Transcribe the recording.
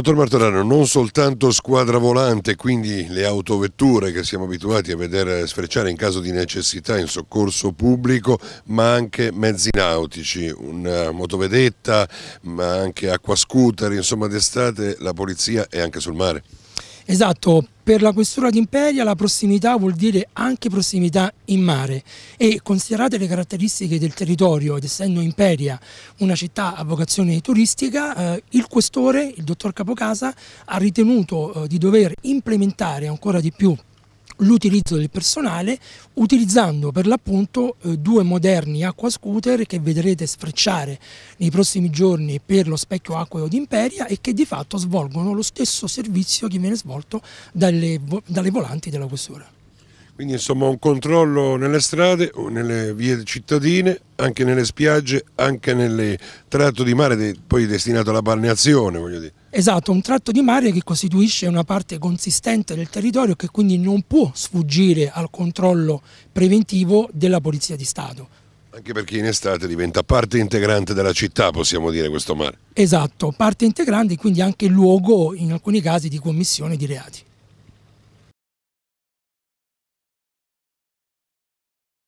Dottor Martorano, non soltanto squadra volante, quindi le autovetture che siamo abituati a vedere sfrecciare in caso di necessità in soccorso pubblico, ma anche mezzi nautici, una eh, motovedetta, ma anche acquascooter, insomma d'estate la polizia è anche sul mare. Esatto, per la questura di Imperia la prossimità vuol dire anche prossimità in mare e considerate le caratteristiche del territorio ed essendo Imperia una città a vocazione turistica, eh, il questore, il dottor Capocasa, ha ritenuto eh, di dover implementare ancora di più l'utilizzo del personale utilizzando per l'appunto eh, due moderni acqua scooter che vedrete sfrecciare nei prossimi giorni per lo specchio acqueo di Imperia e che di fatto svolgono lo stesso servizio che viene svolto dalle, dalle volanti della questura. Quindi insomma un controllo nelle strade, nelle vie cittadine, anche nelle spiagge, anche nel tratto di mare poi destinato alla balneazione. Voglio dire. Esatto, un tratto di mare che costituisce una parte consistente del territorio che quindi non può sfuggire al controllo preventivo della Polizia di Stato. Anche perché in estate diventa parte integrante della città, possiamo dire, questo mare. Esatto, parte integrante e quindi anche luogo in alcuni casi di commissione di reati.